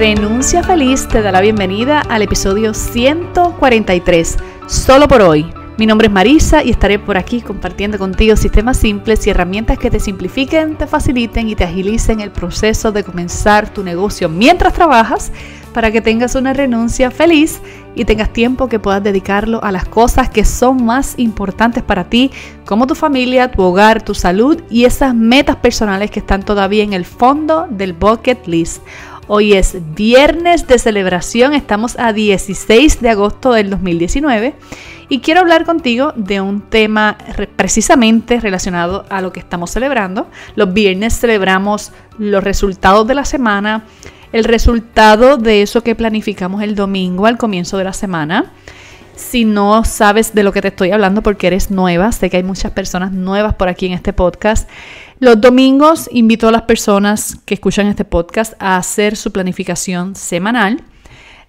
Renuncia Feliz te da la bienvenida al episodio 143, solo por hoy. Mi nombre es Marisa y estaré por aquí compartiendo contigo sistemas simples y herramientas que te simplifiquen, te faciliten y te agilicen el proceso de comenzar tu negocio mientras trabajas para que tengas una renuncia feliz y tengas tiempo que puedas dedicarlo a las cosas que son más importantes para ti, como tu familia, tu hogar, tu salud y esas metas personales que están todavía en el fondo del bucket list. Hoy es viernes de celebración, estamos a 16 de agosto del 2019 y quiero hablar contigo de un tema precisamente relacionado a lo que estamos celebrando. Los viernes celebramos los resultados de la semana, el resultado de eso que planificamos el domingo al comienzo de la semana si no sabes de lo que te estoy hablando porque eres nueva, sé que hay muchas personas nuevas por aquí en este podcast. Los domingos invito a las personas que escuchan este podcast a hacer su planificación semanal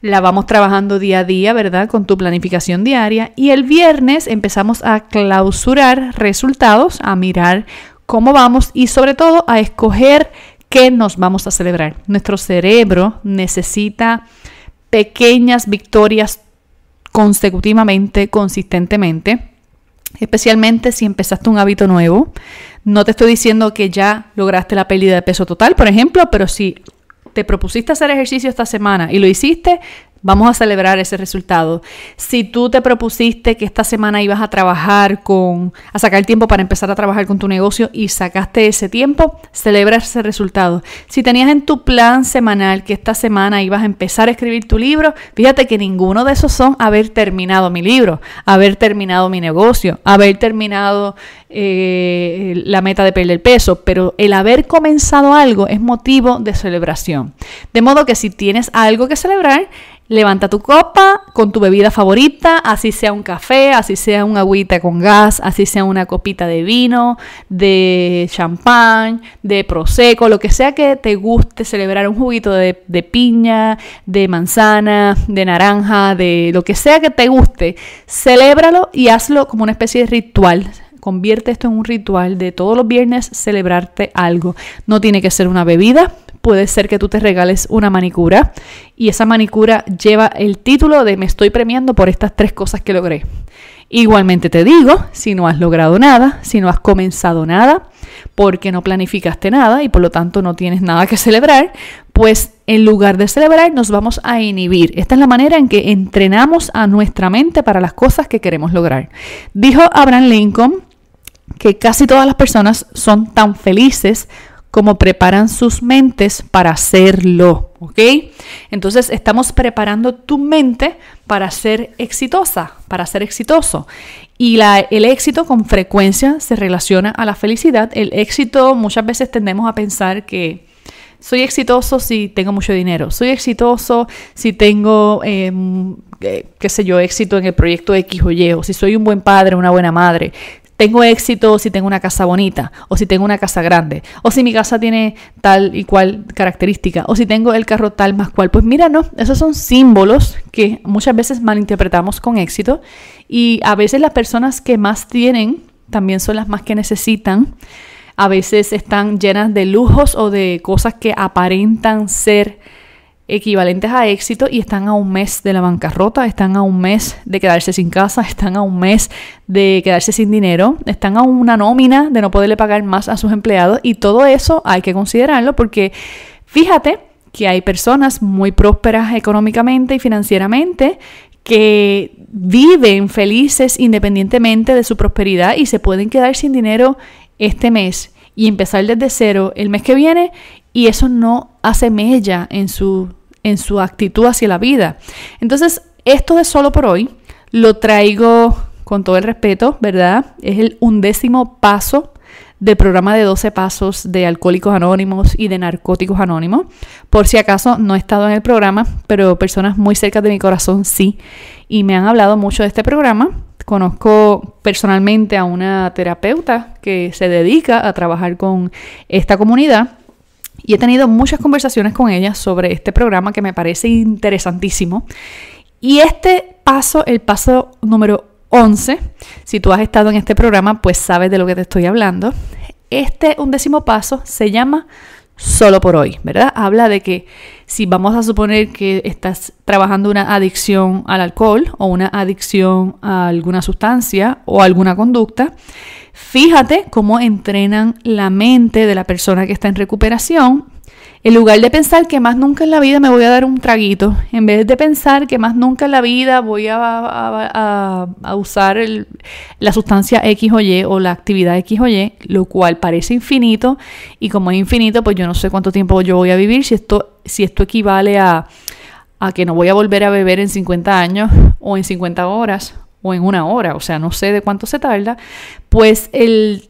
la vamos trabajando día a día, ¿verdad? Con tu planificación diaria. Y el viernes empezamos a clausurar resultados, a mirar cómo vamos y sobre todo a escoger qué nos vamos a celebrar. Nuestro cerebro necesita pequeñas victorias consecutivamente, consistentemente, especialmente si empezaste un hábito nuevo. No te estoy diciendo que ya lograste la pérdida de peso total, por ejemplo, pero si te propusiste hacer ejercicio esta semana y lo hiciste, Vamos a celebrar ese resultado. Si tú te propusiste que esta semana ibas a trabajar con, a sacar tiempo para empezar a trabajar con tu negocio y sacaste ese tiempo, celebra ese resultado. Si tenías en tu plan semanal que esta semana ibas a empezar a escribir tu libro, fíjate que ninguno de esos son haber terminado mi libro, haber terminado mi negocio, haber terminado eh, la meta de perder peso, pero el haber comenzado algo es motivo de celebración. De modo que si tienes algo que celebrar, Levanta tu copa con tu bebida favorita, así sea un café, así sea una agüita con gas, así sea una copita de vino, de champán, de prosecco, lo que sea que te guste celebrar un juguito de, de piña, de manzana, de naranja, de lo que sea que te guste. Celébralo y hazlo como una especie de ritual convierte esto en un ritual de todos los viernes celebrarte algo. No tiene que ser una bebida, puede ser que tú te regales una manicura y esa manicura lleva el título de me estoy premiando por estas tres cosas que logré. Igualmente te digo, si no has logrado nada, si no has comenzado nada, porque no planificaste nada y por lo tanto no tienes nada que celebrar, pues en lugar de celebrar nos vamos a inhibir. Esta es la manera en que entrenamos a nuestra mente para las cosas que queremos lograr. Dijo Abraham Lincoln que casi todas las personas son tan felices como preparan sus mentes para hacerlo, ¿ok? Entonces estamos preparando tu mente para ser exitosa, para ser exitoso. Y la, el éxito con frecuencia se relaciona a la felicidad. El éxito muchas veces tendemos a pensar que soy exitoso si tengo mucho dinero, soy exitoso si tengo, em, eh, qué sé yo, éxito en el proyecto X o Y, o si soy un buen padre, una buena madre, tengo éxito si tengo una casa bonita, o si tengo una casa grande, o si mi casa tiene tal y cual característica, o si tengo el carro tal más cual. Pues mira, no, esos son símbolos que muchas veces malinterpretamos con éxito y a veces las personas que más tienen también son las más que necesitan. A veces están llenas de lujos o de cosas que aparentan ser equivalentes a éxito y están a un mes de la bancarrota, están a un mes de quedarse sin casa, están a un mes de quedarse sin dinero, están a una nómina de no poderle pagar más a sus empleados y todo eso hay que considerarlo porque fíjate que hay personas muy prósperas económicamente y financieramente que viven felices independientemente de su prosperidad y se pueden quedar sin dinero este mes y empezar desde cero el mes que viene y eso no hace mella en su en su actitud hacia la vida. Entonces, esto de solo por hoy lo traigo con todo el respeto, ¿verdad? Es el undécimo paso del programa de 12 pasos de Alcohólicos Anónimos y de Narcóticos Anónimos. Por si acaso no he estado en el programa, pero personas muy cerca de mi corazón sí. Y me han hablado mucho de este programa. Conozco personalmente a una terapeuta que se dedica a trabajar con esta comunidad. Y he tenido muchas conversaciones con ella sobre este programa que me parece interesantísimo. Y este paso, el paso número 11, si tú has estado en este programa, pues sabes de lo que te estoy hablando. Este undécimo paso se llama solo por hoy, ¿verdad? Habla de que si vamos a suponer que estás trabajando una adicción al alcohol o una adicción a alguna sustancia o alguna conducta, fíjate cómo entrenan la mente de la persona que está en recuperación. En lugar de pensar que más nunca en la vida me voy a dar un traguito, en vez de pensar que más nunca en la vida voy a, a usar el, la sustancia X o Y o la actividad X o Y, lo cual parece infinito y como es infinito, pues yo no sé cuánto tiempo yo voy a vivir, si esto, si esto equivale a, a que no voy a volver a beber en 50 años o en 50 horas o en una hora, o sea, no sé de cuánto se tarda, pues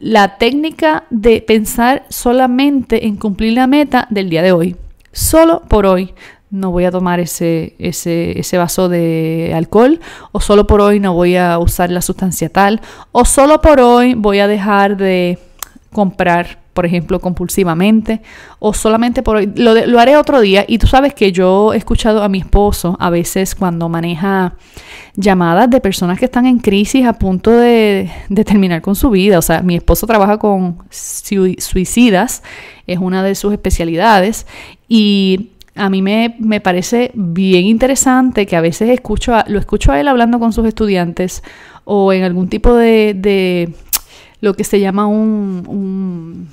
la técnica de pensar solamente en cumplir la meta del día de hoy, solo por hoy, no voy a tomar ese, ese, vaso de alcohol, o solo por hoy no voy a usar la sustancia tal, o solo por hoy voy a dejar de comprar, por ejemplo, compulsivamente, o solamente por hoy, lo, haré otro día. Y tú sabes que yo he escuchado a mi esposo a veces cuando maneja llamadas de personas que están en crisis a punto de, de terminar con su vida. O sea, mi esposo trabaja con suicidas, es una de sus especialidades, y a mí me, parece bien interesante que a veces escucho lo escucho a él hablando con sus estudiantes o en algún tipo de, de lo que se llama un, un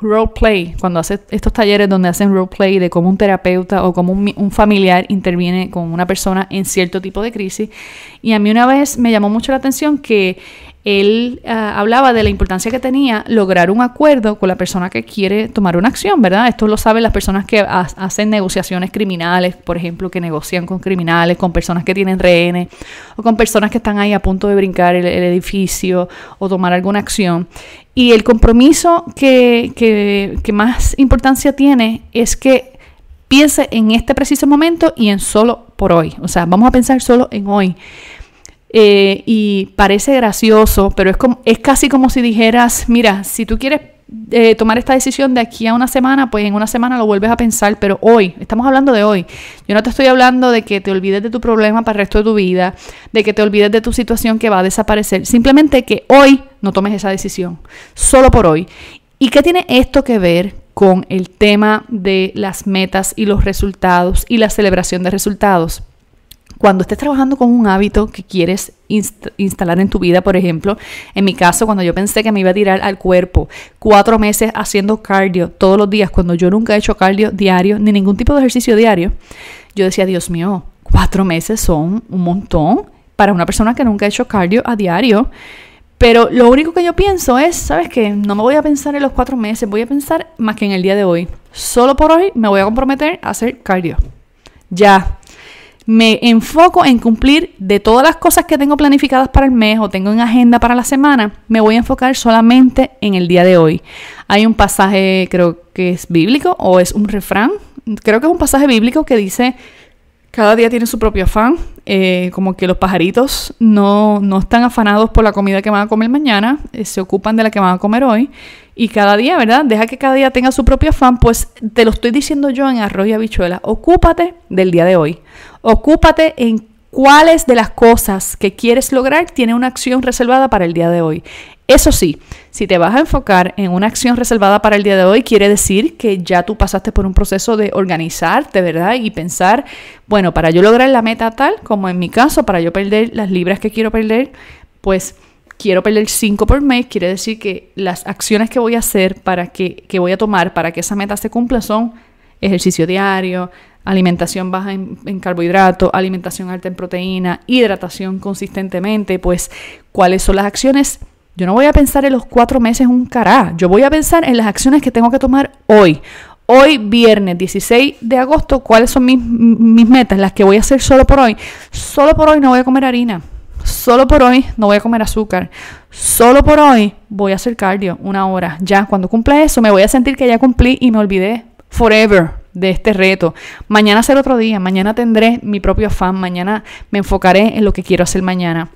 role play, cuando hace estos talleres donde hacen role play de cómo un terapeuta o cómo un, un, familiar interviene con una persona en cierto tipo de crisis. Y a mí una vez me llamó mucho la atención que él ah, hablaba de la importancia que tenía lograr un acuerdo con la persona que quiere tomar una acción, ¿verdad? Esto lo saben las personas que hacen negociaciones criminales, por ejemplo, que negocian con criminales, con personas que tienen rehenes o con personas que están ahí a punto de brincar el, edificio o tomar alguna acción. Y el compromiso que, que más importancia tiene es que piense en este preciso momento y en solo por hoy. O sea, vamos a pensar solo en hoy. Eh, y parece gracioso, pero es, como, es casi como si dijeras, mira, si tú quieres eh, tomar esta decisión de aquí a una semana, pues en una semana lo vuelves a pensar, pero hoy, estamos hablando de hoy. Yo no te estoy hablando de que te olvides de tu problema para el resto de tu vida, de que te olvides de tu situación que va a desaparecer, simplemente que hoy no tomes esa decisión, solo por hoy. ¿Y qué tiene esto que ver con el tema de las metas y los resultados y la celebración de resultados? cuando estés trabajando con un hábito que quieres instalar en tu vida, por ejemplo, en mi caso, cuando yo pensé que me iba a tirar al cuerpo cuatro meses haciendo cardio todos los días, cuando yo nunca he hecho cardio diario, ni ningún tipo de ejercicio diario, yo decía, Dios mío, cuatro meses son un montón para una persona que nunca ha hecho cardio a diario. Pero lo único que yo pienso es, ¿sabes qué? No me voy a pensar en los cuatro meses, voy a pensar más que en el día de hoy. Solo por hoy me voy a comprometer a hacer cardio. Ya, me enfoco en cumplir de todas las cosas que tengo planificadas para el mes o tengo en agenda para la semana, me voy a enfocar solamente en el día de hoy. Hay un pasaje, creo que es bíblico o es un refrán, creo que es un pasaje bíblico que dice, cada día tiene su propio afán, eh, como que los pajaritos no, están afanados por la comida que van a comer mañana, eh, se ocupan de la que van a comer hoy. Y cada día, ¿verdad? Deja que cada día tenga su propio afán, pues te lo estoy diciendo yo en Arroyo y habichuela. Ocúpate del día de hoy. Ocúpate en cuáles de las cosas que quieres lograr tiene una acción reservada para el día de hoy. Eso sí, si te vas a enfocar en una acción reservada para el día de hoy, quiere decir que ya tú pasaste por un proceso de organizarte, ¿verdad? Y pensar, bueno, para yo lograr la meta tal, como en mi caso, para yo perder las libras que quiero perder, pues quiero perder 5 por mes, quiere decir que las acciones que voy a hacer para que, que voy a tomar para que esa meta se cumpla son ejercicio diario, alimentación baja en, carbohidrato carbohidratos, alimentación alta en proteína, hidratación consistentemente, pues cuáles son las acciones. Yo no voy a pensar en los cuatro meses un cará, yo voy a pensar en las acciones que tengo que tomar hoy. Hoy, viernes 16 de agosto, ¿cuáles son mis, mis metas? Las que voy a hacer solo por hoy. Solo por hoy no voy a comer harina solo por hoy no voy a comer azúcar, solo por hoy voy a hacer cardio una hora. Ya, cuando cumpla eso me voy a sentir que ya cumplí y me olvidé forever de este reto. Mañana será otro día, mañana tendré mi propio afán, mañana me enfocaré en lo que quiero hacer mañana.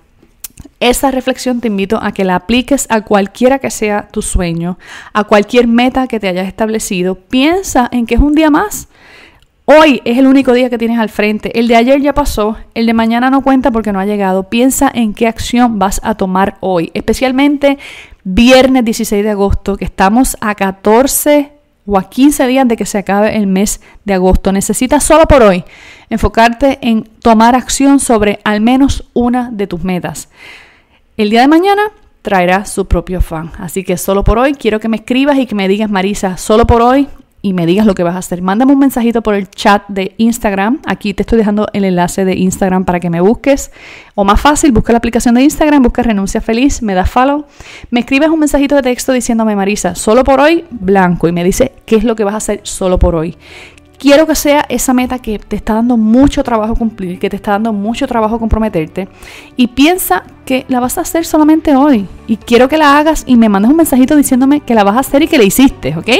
Esa reflexión te invito a que la apliques a cualquiera que sea tu sueño, a cualquier meta que te hayas establecido. Piensa en que es un día más. Hoy es el único día que tienes al frente. El de ayer ya pasó, el de mañana no cuenta porque no ha llegado. Piensa en qué acción vas a tomar hoy, especialmente viernes 16 de agosto, que estamos a 14 o a 15 días de que se acabe el mes de agosto. Necesitas solo por hoy enfocarte en tomar acción sobre al menos una de tus metas. El día de mañana traerá su propio fan. Así que solo por hoy quiero que me escribas y que me digas, Marisa, solo por hoy y me digas lo que vas a hacer. Mándame un mensajito por el chat de Instagram. Aquí te estoy dejando el enlace de Instagram para que me busques. O más fácil, busca la aplicación de Instagram, busca Renuncia Feliz, me das follow. Me escribes un mensajito de texto diciéndome, Marisa, solo por hoy, blanco. Y me dice, ¿qué es lo que vas a hacer solo por hoy? quiero que sea esa meta que te está dando mucho trabajo cumplir, que te está dando mucho trabajo comprometerte. Y piensa que la vas a hacer solamente hoy. Y quiero que la hagas y me mandes un mensajito diciéndome que la vas a hacer y que la hiciste, ¿ok?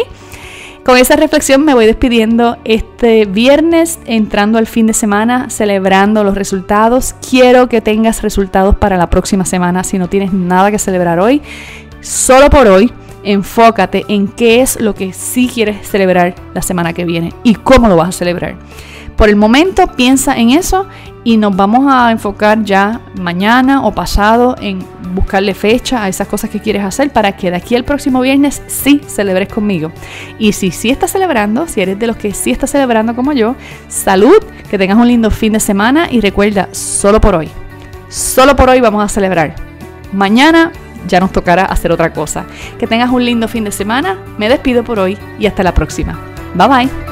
Con esa reflexión me voy despidiendo este viernes, entrando al fin de semana, celebrando los resultados. Quiero que tengas resultados para la próxima semana si no tienes nada que celebrar hoy. Solo por hoy, enfócate en qué es lo que sí quieres celebrar la semana que viene y cómo lo vas a celebrar. Por el momento piensa en eso y nos vamos a enfocar ya mañana o pasado en buscarle fecha a esas cosas que quieres hacer para que de aquí al próximo viernes sí celebres conmigo. Y si sí estás celebrando, si eres de los que sí estás celebrando como yo, salud, que tengas un lindo fin de semana y recuerda, solo por hoy, solo por hoy vamos a celebrar. Mañana ya nos tocará hacer otra cosa. Que tengas un lindo fin de semana, me despido por hoy y hasta la próxima. Bye bye.